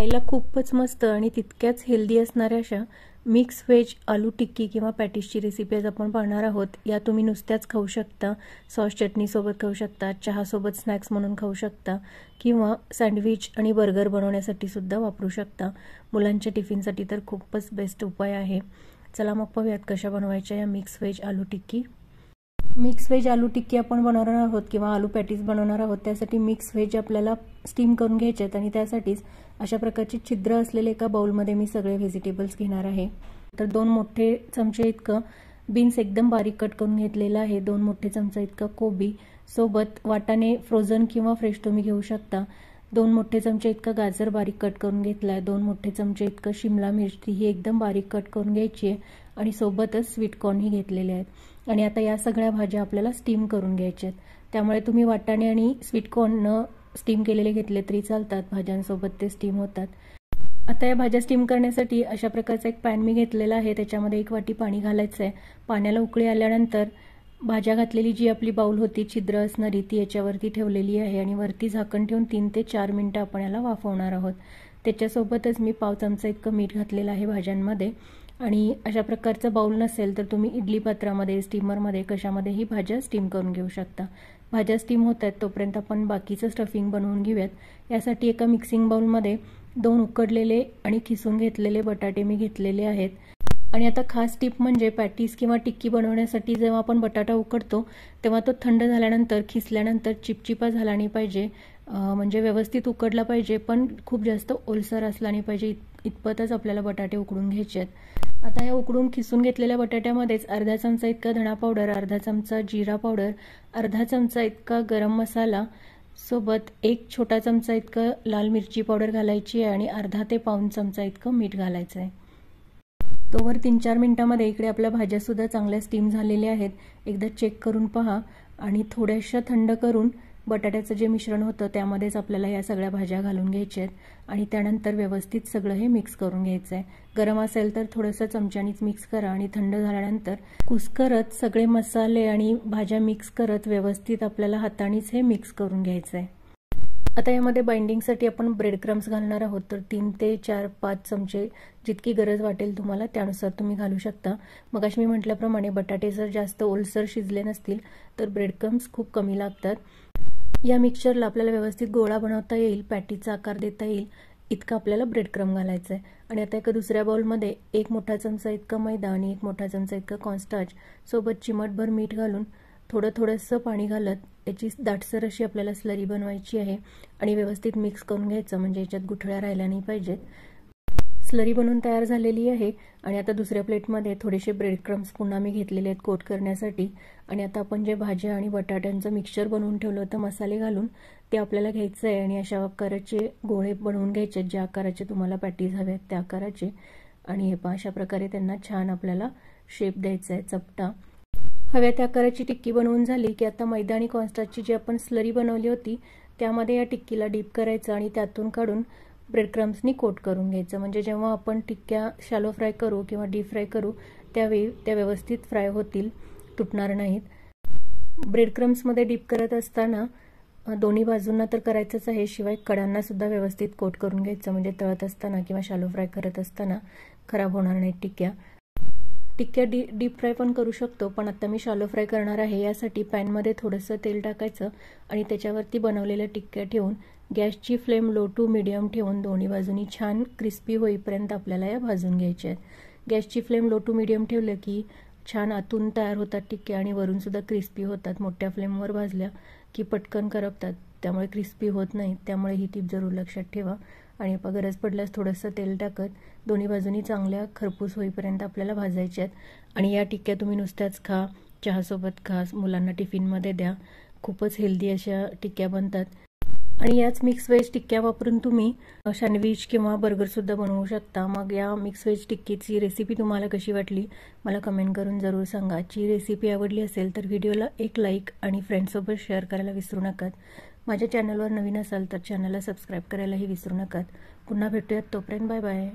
खायला खूपच मस्त आणि तितक्याच हेल्दी असणाऱ्या अशा मिक्स व्हेज आलू टिक्की किंवा पॅटीसची रेसिपी आज आपण पाहणार आहोत या तुम्ही नुसत्याच खाऊ शकता सॉस चटणीसोबत खाऊ शकता चहासोबत स्नॅक्स म्हणून खाऊ शकता किंवा सँडविच आणि बर्गर बनवण्यासाठी सुद्धा वापरू शकता मुलांच्या टिफिनसाठी तर खूपच बेस्ट उपाय आहे चला मग पाहूयात कशा बनवायच्या या mix veg aloo tikki mix veg aloo tikki आपण बनवणार आहोत किंवा आलू पॅटीज बनवणार आहोत त्यासाठी मिक्स व्हेज आपल्याला स्टीम करून घ्यायचे आहेत आणि त्यासाठीच अशा प्रकारचे छिद्र असलेले एका बाउलमध्ये मी सगळे व्हेजिटेबल्स घेणार आहे तर दोन मोठे चमचे इतकं बीन्स एकदम बारीक कट करून घेतलेलं आहे दोन मोठे चमचा इतका कोबी सोबत वाटाने फ्रोझन किंवा फ्रेश तुम्ही घेऊ शकता दोन मोठे चमचे इतका गाजर बारीक कट करून घेतलाय आहे दोन मोठे चमचे इतकं शिमला मिरची ही एकदम बारीक कट करून घ्यायची आहे आणि सोबतच स्वीटकॉर्नही घेतलेले आहेत आणि आता या सगळ्या भाज्या आपल्याला स्टीम करून घ्यायच्या आहेत त्यामुळे तुम्ही वाटाणे आणि स्वीटकॉर्न न स्टीम केलेले घेतले तरी चालतात भाज्यांसोबत ते स्टीम होतात आता या भाज्या स्टीम करण्यासाठी अशा प्रकारचा एक पॅन मी घेतलेला आहे त्याच्यामध्ये एक वाटी पाणी घालायचं आहे पाण्याला उकळी आल्यानंतर भाज्या घातलेली जी आपली बाऊल होती छिद्र असणारी ती याच्यावरती ठेवलेली आहे आणि वरती झाकण ठेवून तीन ते चार मिनिटं आपण याला वाफवणार आहोत त्याच्यासोबतच मी पाव चमचा इतकं मीठ घातलेलं आहे भाज्यांमध्ये आणि अशा प्रकारचं बाउल नसेल तर तुम्ही इडली पात्रामध्ये स्टीमरमध्ये कशामध्ये ही भाज्या स्टीम करून घेऊ शकता भाज्या स्टीम होत आहेत तोपर्यंत आपण बाकीचं स्टफिंग बनवून घेऊयात यासाठी एका मिक्सिंग बाऊलमध्ये दोन उकडलेले आणि खिसून घेतलेले बटाटे मी घेतलेले आहेत आणि आता खास टिप म्हणजे पॅटीस किंवा टिक्की बनवण्यासाठी जेव्हा आपण बटाटा उकडतो तेव्हा तो थंड झाल्यानंतर खिसल्यानंतर चिपचिपा झाला नाही पाहिजे म्हणजे व्यवस्थित उकडला पाहिजे पण खूप जास्त ओलसर असला नाही पाहिजे इत इतपतच आपल्याला बटाटे उकडून घ्यायचे आहेत आता या उकडून खिसून घेतलेल्या बटाट्यामध्येच अर्धा चमचा इतका धणा पावडर अर्धा चमचा जिरा पावडर अर्धा चमचा इतका गरम मसाला सोबत एक छोटा चमचा इतकं लाल मिरची पावडर घालायची आहे आणि अर्धा ते पाऊन चमचा इतकं मीठ घालायचं आहे तोवर तीन चार मिनिटांमध्ये इकडे आपल्या भाज्यासुद्धा चांगल्या स्टीम झालेल्या आहेत एकदा चेक करून पहा आणि थोड्याशा थंड करून बटाट्याचं जे मिश्रण होतं त्यामध्येच आपल्याला या सगळ्या भाज्या घालून घ्यायच्या आहेत आणि त्यानंतर व्यवस्थित सगळं हे मिक्स करून घ्यायचं आहे गरम असेल तर थोडंसं चमच्यानीच मिक्स करा आणि थंड झाल्यानंतर कुस करत सगळे मसाले आणि भाज्या मिक्स करत व्यवस्थित आपल्याला हातानेच हे मिक्स करून घ्यायचं आहे आता यामध्ये बाइंडिंगसाठी आपण ब्रेड क्रम्स घालणार आहोत तर तीन ते चार पाच चमचे जितकी गरज वाटेल तुम्हाला त्यानुसार तुम्ही घालू शकता मग मी म्हटल्याप्रमाणे बटाटे जर जास्त ओलसर शिजले नसतील तर ब्रेड क्रम्स खूप कमी लागतात या मिक्सचरला आपल्याला व्यवस्थित गोळा बनवता येईल पॅटीचा आकार देता येईल इतका आपल्याला ब्रेड क्रम घालायचा आहे आणि आता एका दुसऱ्या बाउलमध्ये एक मोठा चमचा इतका मैदा आणि एक मोठा चमचा इतका कॉन्स्टार्च सोबत चिमटभर मीठ घालून थोडं थोडंसं पाणी घालत याची दाटसर अशी आपल्याला स्लरी बनवायची आहे आणि व्यवस्थित मिक्स करून घ्यायचं म्हणजे याच्यात गुठळ्या राहिल्या नाही पाहिजेत स्लरी बनून तयार झालेली आहे आणि आता दुसऱ्या प्लेटमध्ये थोडेसे ब्रेड क्रम्स पुन्हा मी घेतलेले आहेत कोट करण्यासाठी आणि आता आपण जे भाज्या आणि बटाट्यांचं मिक्सचर बनवून ठेवलं होतं मसाले घालून ते आपल्याला घ्यायचं आहे आणि अशा आकाराचे गोळे बनवून घ्यायचे ज्या आकाराचे तुम्हाला पॅटीज हवे आहेत त्या आकाराचे आणि हे पहा अशा प्रकारे त्यांना छान आपल्याला शेप द्यायचा आहे चपटा हव्या त्या आकाराची टिक्की बनवून झाली की आता मैदा आणि कॉन्स्टाची जी आपण स्लरी बनवली होती त्यामध्ये या टिक्कीला डीप करायचं आणि त्यातून काढून ब्रेडक्रम्सनी कोट करून घ्यायचं म्हणजे जेव्हा आपण टिक्क्या शॅलो फ्राय करू किंवा डीप फ्राय करू त्यावेळी त्या व्यवस्थित फ्राय होतील तुटणार नाहीत ब्रेडक्रम्समध्ये डीप करत असताना दोन्ही बाजूंना तर करायचंच आहे शिवाय सुद्धा व्यवस्थित कोट करून घ्यायचं म्हणजे तळत असताना किंवा शॅलो फ्राय करत असताना खराब होणार नाहीत टिक्क्या टिक्क्या डी डीप फ्राय पण करू शकतो पण आता मी शॅलो फ्राय करणार आहे यासाठी पॅनमध्ये थोडंसं तेल टाकायचं आणि त्याच्यावरती बनवलेल्या टिक्क्या ठेवून गॅसची फ्लेम लो टू मिडियम ठेवून दोन्ही बाजूनी छान क्रिस्पी होईपर्यंत आपल्याला या भाजून घ्यायच्या आहेत गॅसची फ्लेम लो टू मिडियम ठेवलं की छान आतून तयार होतात टिक्के आणि वरून सुद्धा क्रिस्पी होतात मोठ्या फ्लेमवर भाजल्या की पटकन करपतात त्यामुळे क्रिस्पी होत नाही त्यामुळे ही टीप जरूर लक्षात ठेवा आणि गरज पडल्यास थोडंसं तेल टाकत दोन्ही बाजूनी चांगल्या खरपूस होईपर्यंत आपल्याला भाजायच्या आहेत आणि या टिक्क्या तुम्ही नुसत्याच खा चहासोबत खा मुलांना टिफिनमध्ये द्या खूपच हेल्दी अशा टिक्क्या बनतात आणि याच मिक्स व्हेज टिक्क्या वापरून तुम्ही सँडविच किंवा बर्गरसुद्धा बनवू शकता मग या मिक्स व्हेज टिक्कीची रेसिपी तुम्हाला कशी वाटली मला कमेंट करून जरूर सांगा जी रेसिपी आवडली असेल तर व्हिडिओला एक लाईक आणि फ्रेंड्ससोबत शेअर करायला विसरू नका माझ्या चॅनलवर नवीन असाल तर चॅनलला सबस्क्राईब करायलाही विसरू नका पुन्हा भेटूयात तोपर्यंत बाय बाय